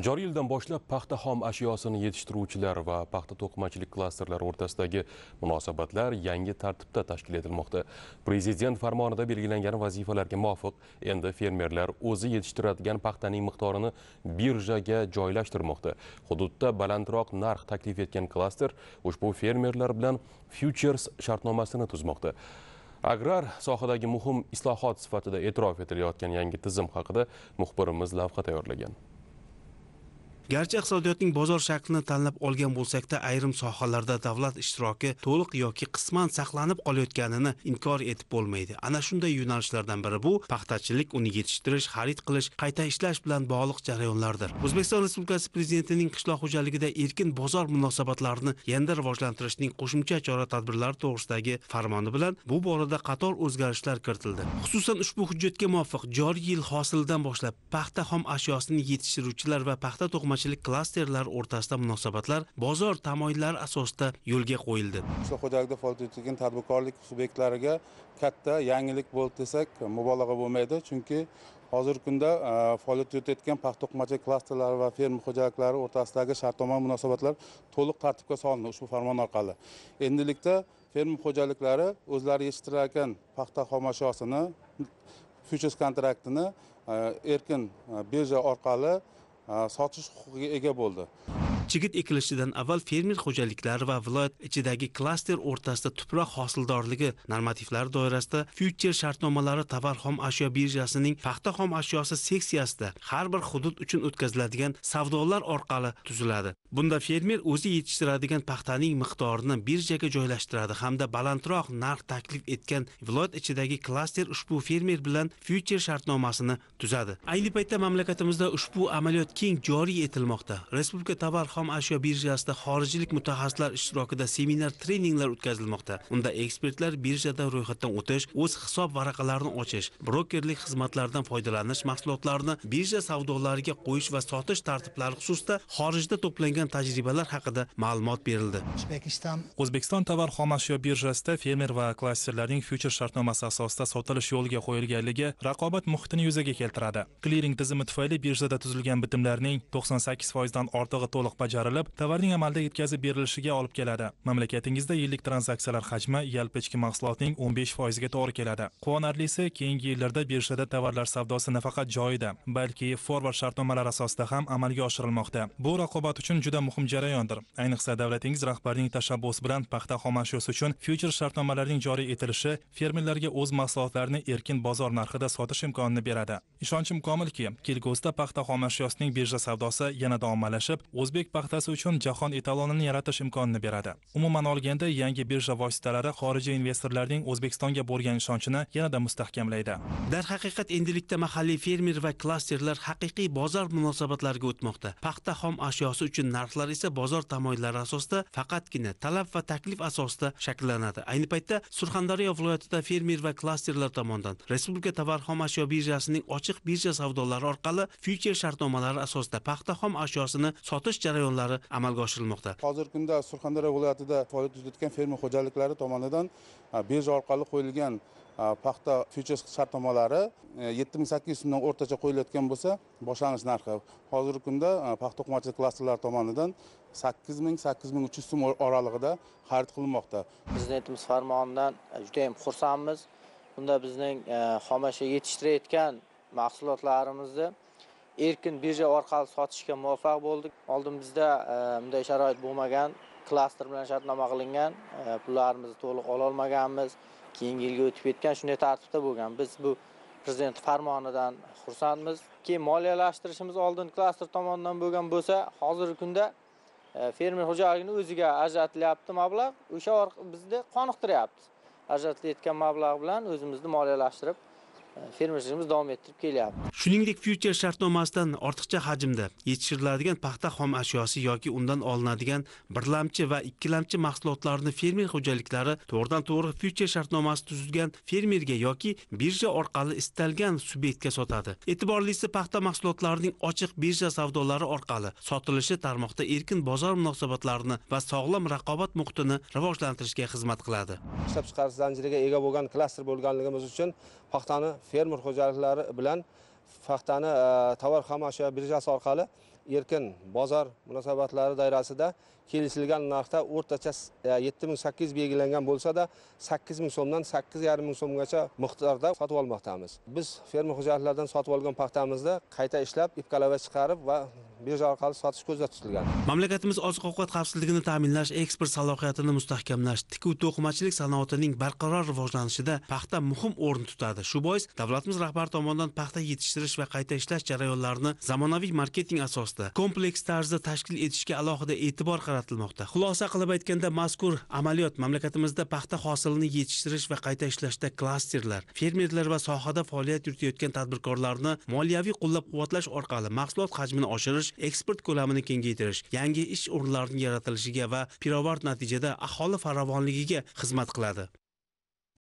joriy yildan boshlab paxta xom ashyosini yetishtiruvchilar va paxta to'qimachilik klasterlari o'rtasidagi munosabatlar yangi tartibda tashkil etilmoqda prezident farmonida belgilangan vazifalarga muvofiq endi fermerlar o'zi yetishtiradigan paxtaning miqdorini birjaga joylashtirmoqda hududda balandroq narx taklif etgan klaster ushbu fermerlar bilan futures shartnomasini tuzmoqda agrar sohadagi muhim islohot sifatida e'tirof etilayotgan yangi tizim haqida muxbirimiz lavha tayyorlagan garchi iqtisodiyotning bozor shaklini tanlab olgan bo'lsakda ayrim sohalarda davlat ishtiroki to'liq yoki qisman saqlanib qolayotganini inkor etib bo'lmaydi ana shunday yo'nalishlardan biri bu paxtachilik uni yetishtirish xarid qilish qayta ishlash bilan bog'liq jarayonlardir o'zbekiston respublikasi prezidentining qishloq xo'jaligida erkin bozor munosabatlarini yanada rivojlantirishning qo'shimcha chora tadbirlari to'g'risidagi farmoni bilan bu borada qator o'zgarishlar kiritildi xususan ushbu hujjatga muvofiq joriy yil hosildan boshlab paxta xom ashyosini yetishtiruvchilar va paxta to'qima to'qimachilik klasterlari o'rtasida munosabatlar bozor tamoyillari asosida yo'lga qo'yildi qishloq xo'jaligida faoliyat yuritgan tadbirkorlik subyektlariga katta yangilik bo'ldi desak mubolag'a bo'lmaydi chunki hozirgi kunda e, faoliyat yuritayotgan paxta to'qimachilik klasterlari va fermer xo'jaliklari o'rtasidagi shartnoma munosabatlar to'liq tartibga solindi ushbu farmon orqali endilikda fermer xo'jaliklari o'zlari yetishtirayotgan paxta xomashyosini futures kontraktini e, erkin e, birja orqali sotish huquqiga ega bo'ldi chigit ekilishidan avval fermer xo'jaliklari va viloyat ichidagi klaster o'rtasida tuproq hosildorligi normativlari doirasida fyucher shartnomalari tovar xom ashyo birjasining paxta xom ashyosi seksiyasida har bir hudud uchun o'tkaziladigan savdolar orqali tuziladi bunda fermer o'zi yetishtiradigan paxtaning miqdorini birjaga joylashtiradi hamda balandroq narx taklif etgan viloyat ichidagi klaster ushbu fermer bilan fyucher shartnomasini tuzadi ayni paytda mamlakatimizda ushbu amaliyot keng joriy etilmoqda respublika tovar xom xom ashyo birjasida xorijlik mutaxassislar ishtirokida seminar treninglar o'tkazilmoqda unda ekspertlar birjada ro'yxatdan o'tish o'z hisob varaqalarini ochish brokerlik xizmatlaridan foydalanish mahsulotlarni birja savdolariga qo'yish va sotish tartiblari xususida xorijda to'plangan tajribalar haqida ma'lumot berildi o'zbekiston tovar xom ashyo birjasida fermer va klasterlarning fyucher shartnomasi asosida sotilish yo'lga qo'yilganligi raqobat muhitini yuzaga keltiradi kliring tizimi tufayli birjada tuzilgan bitimlarning to'qson sakkiz foizdan ortig'i to'liq bajarilib tovarning amalda yetkazib berilishiga olib keladi mamlakatingizda yillik tranzaksiyalar hajmi yalpi ichki mahsulotning 15 foiziga to'g'ri keladi quvonarlisi keyingi yillarda birjada tovarlar savdosi nafaqat joyida balki forvard shartnomalar asosida ham amalga oshirilmoqda bu raqobat uchun juda muhim jarayondir ayniqsa davlatingiz rahbarining tashabbusi bilan paxta xomashyosi uchun fyucher shartnomalarining joriy etilishi fermerlarga o'z mahsulotlarini erkin bozor narxida sotish imkonini beradi ishonchim komilki kelgusida paxta xomashyosining birja savdosi yanada ommalashib o'zbek paxtasi uchun jahon etalonini yaratish imkonini beradi umuman olganda yangi birja vositalari xorijiy investorlarning o'zbekistonga bo'lgan ishonchini yanada mustahkamlaydi darhaqiqat endilikda mahalliy fermer va klasterlar haqiqiy bozor munosabatlariga o'tmoqda paxta xom ashyosi uchun narxlar esa bozor tamoyillari asosida faqatgina talab va taklif asosida shakllanadi ayni paytda surxondaryo viloyatida fermer va klasterlar tomonidan respublika tovar xom ashyo birjasining ochiq birja savdolari orqali fyucher shartnomalari asosida paxta xom ashyosini sotish jarayoni jarayonlari amalga oshirilmoqda hozirgi kunda surxondaryo viloyatida faoliyat yuritgan fermer xo'jaliklari tomonidan e, birja orqali qo'yilgan e, paxta fyuchers shartnomalari e, yetti ming sakkiz yuz so'mdan o'rtacha qo'yilayotgan bo'lsa boshlang'ich narxi hozirgi kunda paxta to'qimachilik klasterlari tomonidan sakkiz ming sakkiz ming uch yuz so'm oralig'ida xarid qilinmoqda prezidentimiz farmonidan judayam xursandmiz bunda bizning xomashyo yetishtirayotgan mahsulotlarimizni erkin birja orqali sotishga muvaffaq bo'ldik oldin bizda e, bunday sharoit bo'lmagan klaster bilan shartnoma qilingan e, pullarimizni to'liq ololmaganmiz keyingi yilga o'tib ketgan shunday tartibda bo'lgan biz bu prezident farmonidan xursandmiz keyin moliyalashtirishimiz oldin klaster tomonidan bo'lgan bo'lsa hozirgi kunda e, fermer xo'jaligini o'ziga ajratilyapti mablag' o'sha bizni qoniqtiryapti ajratilayotgan mablag' bilan o'zimizni moliyalashtirib fermerchiligimiz davom ettirib kelyapti shuningdek fyucher shartnomasidan ortiqcha hajmda yetishtiriladigan paxta xom ashyosi yoki undan olinadigan birlamchi va ikkilamchi mahsulotlarni fermer xo'jaliklari to'g'ridan to'g'ri fyucher shartnomasi tuzilgan fermerga yoki birja orqali istalgan subyektga sotadi e'tiborlisi paxta mahsulotlarining ochiq birja savdolari orqali sotilishi tarmoqda erkin bozor munosabatlarini va sog'lom raqobat muhitini rivojlantirishga xizmat qiladi ishlab chiqarish zanjiriga ega bo'lgan klaster bo'lganligimiz uchun paxtani fermer xo'jaliklari bilan paxtani e, tovar xomashyo birjasi orqali erkin bozor munosabatlari doirasida kelishilgan narxda o'rtacha e, yetti ming sakkiz yuz belgilangan bo'lsada sakkiz ming so'mdan sakkiz yarim ming so'mgacha miqdorda sotib olmoqdamiz biz fermer xo'jaliklaridan sotib olgan paxtamizni qayta ishlab ipkalava chiqarib va birja orqali sotish ko'zda tutilgan mamlakatimiz oziq ovqat xavfsizligini ta'minlash eksport salohiyatini mustahkamlash tikuv to'qimachilik sanoatining barqaror rivojlanishida paxta muhim o'rin tutadi shu bois davlatimiz rahbari tomonidan paxta yetishtirish va qayta ishlash jarayonlarini zamonaviy marketing asosida kompleks tarzda tashkil etishga alohida e'tibor qaratilmoqda xulosa qilib aytganda mazkur amaliyot mamlakatimizda paxta hosilini yetishtirish va qayta ishlashda klasterlar fermerlar va sohada faoliyat yuritayotgan tadbirkorlarni moliyaviy qo'llab quvvatlash orqali mahsulot hajmini oshirish eksport ko'lamini kengaytirish yangi ish o'rinlarini yaratilishiga va pirovard natijada aholi farovonligiga xizmat qiladi